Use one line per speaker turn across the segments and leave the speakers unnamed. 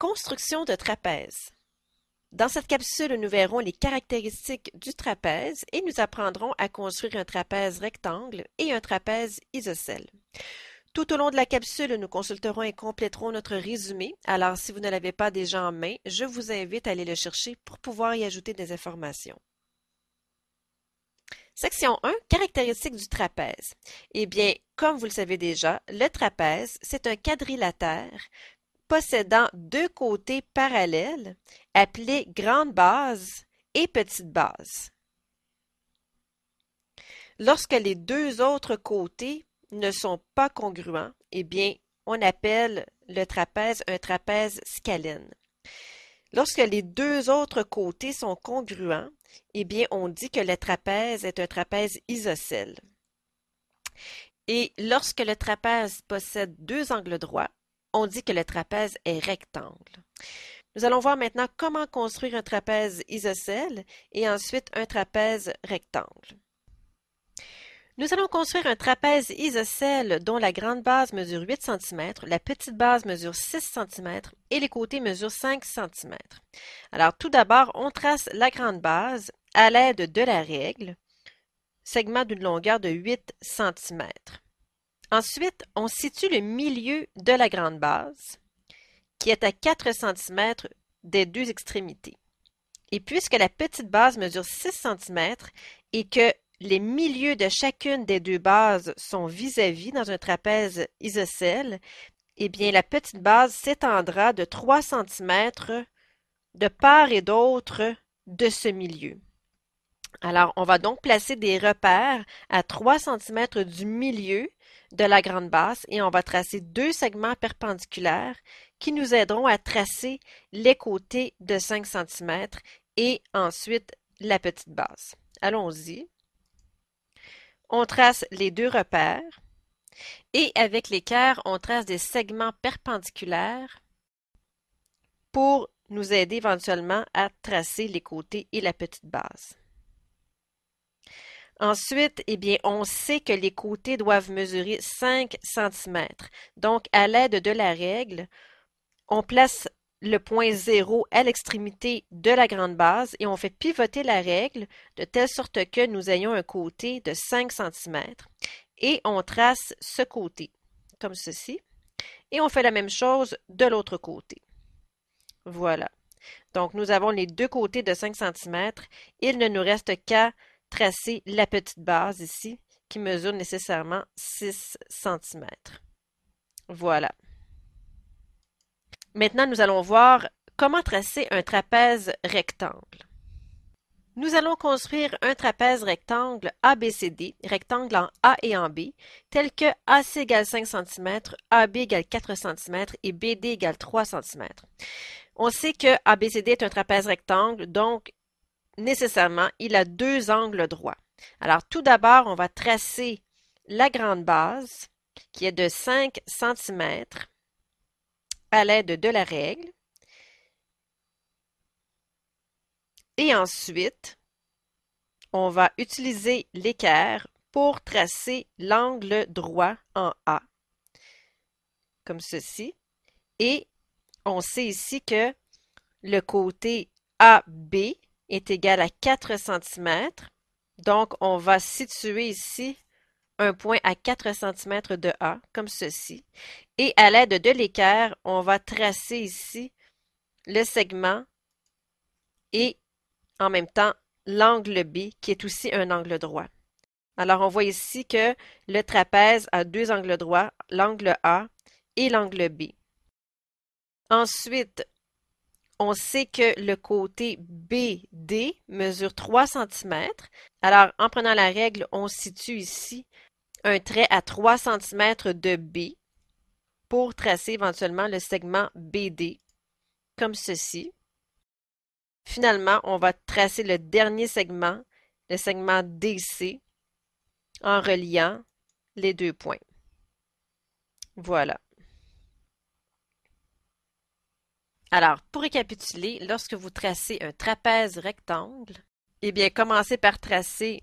Construction de trapèze. Dans cette capsule, nous verrons les caractéristiques du trapèze et nous apprendrons à construire un trapèze rectangle et un trapèze isocèle. Tout au long de la capsule, nous consulterons et compléterons notre résumé, alors si vous ne l'avez pas déjà en main, je vous invite à aller le chercher pour pouvoir y ajouter des informations. Section 1, caractéristiques du trapèze. Eh bien, comme vous le savez déjà, le trapèze, c'est un quadrilatère possédant deux côtés parallèles, appelés grande base et petite base. Lorsque les deux autres côtés ne sont pas congruents, eh bien, on appelle le trapèze un trapèze scalène. Lorsque les deux autres côtés sont congruents, eh bien, on dit que le trapèze est un trapèze isocèle. Et lorsque le trapèze possède deux angles droits, on dit que le trapèze est rectangle. Nous allons voir maintenant comment construire un trapèze isocèle et ensuite un trapèze rectangle. Nous allons construire un trapèze isocèle dont la grande base mesure 8 cm, la petite base mesure 6 cm et les côtés mesurent 5 cm. Alors tout d'abord, on trace la grande base à l'aide de la règle, segment d'une longueur de 8 cm. Ensuite, on situe le milieu de la grande base, qui est à 4 cm des deux extrémités. Et puisque la petite base mesure 6 cm et que les milieux de chacune des deux bases sont vis-à-vis dans un trapèze isocèle, eh bien la petite base s'étendra de 3 cm de part et d'autre de ce milieu. Alors, on va donc placer des repères à 3 cm du milieu de la grande base et on va tracer deux segments perpendiculaires qui nous aideront à tracer les côtés de 5 cm et ensuite la petite base. Allons-y. On trace les deux repères et avec l'équerre, on trace des segments perpendiculaires pour nous aider éventuellement à tracer les côtés et la petite base. Ensuite, eh bien, on sait que les côtés doivent mesurer 5 cm. Donc, à l'aide de la règle, on place le point 0 à l'extrémité de la grande base et on fait pivoter la règle de telle sorte que nous ayons un côté de 5 cm et on trace ce côté comme ceci et on fait la même chose de l'autre côté. Voilà. Donc nous avons les deux côtés de 5 cm. Il ne nous reste qu'à tracer la petite base ici, qui mesure nécessairement 6 cm. Voilà. Maintenant, nous allons voir comment tracer un trapèze rectangle. Nous allons construire un trapèze rectangle ABCD, rectangle en A et en B, tel que AC égale 5 cm, AB égale 4 cm et BD égale 3 cm. On sait que ABCD est un trapèze rectangle, donc nécessairement, il a deux angles droits. Alors, tout d'abord, on va tracer la grande base, qui est de 5 cm, à l'aide de la règle. Et ensuite, on va utiliser l'équerre pour tracer l'angle droit en A, comme ceci. Et on sait ici que le côté AB est égal à 4 cm. Donc, on va situer ici un point à 4 cm de A, comme ceci. Et à l'aide de l'équerre, on va tracer ici le segment et en même temps l'angle B, qui est aussi un angle droit. Alors, on voit ici que le trapèze a deux angles droits, l'angle A et l'angle B. Ensuite, on sait que le côté BD mesure 3 cm. Alors, en prenant la règle, on situe ici un trait à 3 cm de B pour tracer éventuellement le segment BD, comme ceci. Finalement, on va tracer le dernier segment, le segment DC, en reliant les deux points. Voilà. Alors, pour récapituler, lorsque vous tracez un trapèze rectangle, eh bien, commencez par tracer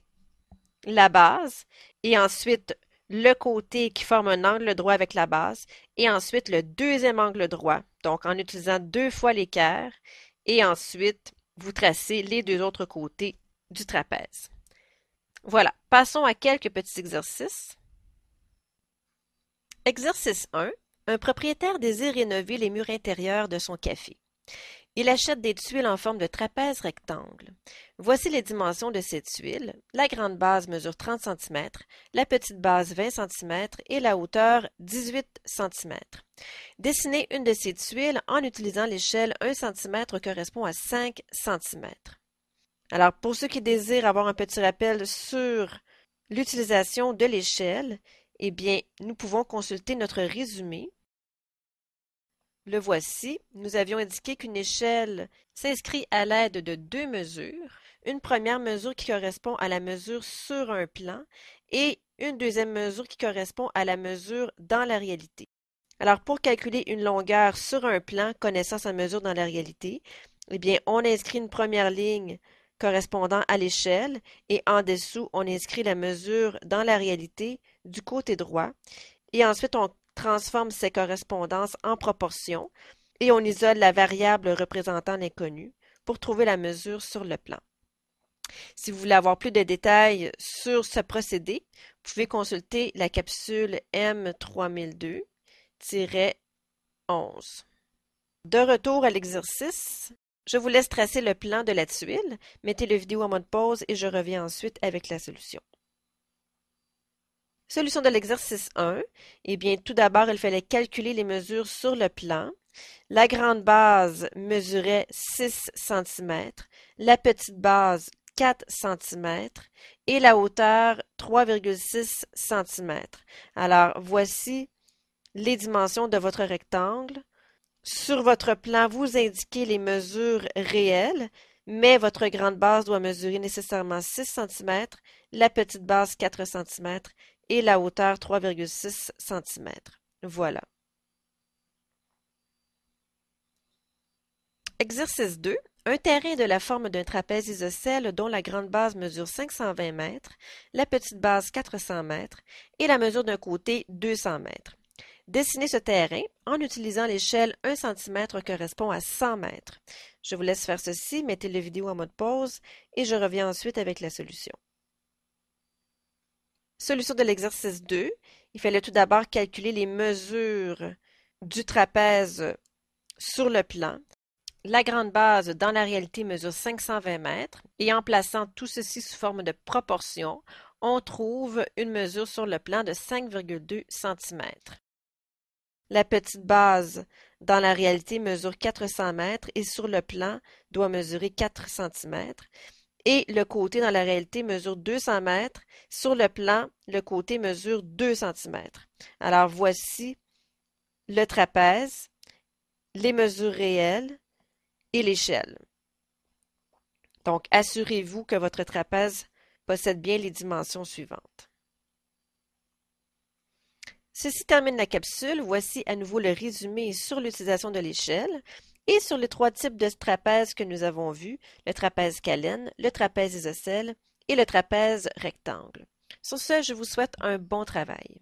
la base et ensuite le côté qui forme un angle droit avec la base et ensuite le deuxième angle droit, donc en utilisant deux fois l'équerre et ensuite vous tracez les deux autres côtés du trapèze. Voilà, passons à quelques petits exercices. Exercice 1. Un propriétaire désire rénover les murs intérieurs de son café. Il achète des tuiles en forme de trapèze rectangle. Voici les dimensions de ces tuiles. La grande base mesure 30 cm, la petite base 20 cm et la hauteur 18 cm. Dessinez une de ces tuiles en utilisant l'échelle 1 cm correspond à 5 cm. Alors, pour ceux qui désirent avoir un petit rappel sur l'utilisation de l'échelle, eh bien, nous pouvons consulter notre résumé le voici. Nous avions indiqué qu'une échelle s'inscrit à l'aide de deux mesures. Une première mesure qui correspond à la mesure sur un plan et une deuxième mesure qui correspond à la mesure dans la réalité. Alors, pour calculer une longueur sur un plan connaissant sa mesure dans la réalité, eh bien, on inscrit une première ligne correspondant à l'échelle et en dessous, on inscrit la mesure dans la réalité du côté droit. Et ensuite, on transforme ces correspondances en proportions et on isole la variable représentant l'inconnu pour trouver la mesure sur le plan. Si vous voulez avoir plus de détails sur ce procédé, vous pouvez consulter la capsule M3002-11. De retour à l'exercice, je vous laisse tracer le plan de la tuile, mettez le vidéo en mode pause et je reviens ensuite avec la solution. Solution de l'exercice 1. Eh bien, tout d'abord, il fallait calculer les mesures sur le plan. La grande base mesurait 6 cm, la petite base 4 cm et la hauteur 3,6 cm. Alors, voici les dimensions de votre rectangle. Sur votre plan, vous indiquez les mesures réelles, mais votre grande base doit mesurer nécessairement 6 cm, la petite base 4 cm et la hauteur 3,6 cm. Voilà. Exercice 2. Un terrain de la forme d'un trapèze isocèle dont la grande base mesure 520 mètres, la petite base 400 mètres et la mesure d'un côté 200 mètres. Dessinez ce terrain en utilisant l'échelle 1 cm correspond à 100 mètres. Je vous laisse faire ceci, mettez la vidéo en mode pause et je reviens ensuite avec la solution. Solution de l'exercice 2, Il fallait tout d'abord calculer les mesures du trapèze sur le plan. La grande base, dans la réalité, mesure 520 mètres et en plaçant tout ceci sous forme de proportion, on trouve une mesure sur le plan de 5,2 cm. La petite base, dans la réalité, mesure 400 mètres et sur le plan doit mesurer 4 cm et le côté dans la réalité mesure 200 mètres. Sur le plan, le côté mesure 2 cm. Alors voici le trapèze, les mesures réelles et l'échelle. Donc assurez-vous que votre trapèze possède bien les dimensions suivantes. Ceci termine la capsule. Voici à nouveau le résumé sur l'utilisation de l'échelle et sur les trois types de trapèzes que nous avons vus, le trapèze calène, le trapèze isocèle et le trapèze rectangle. Sur ce, je vous souhaite un bon travail.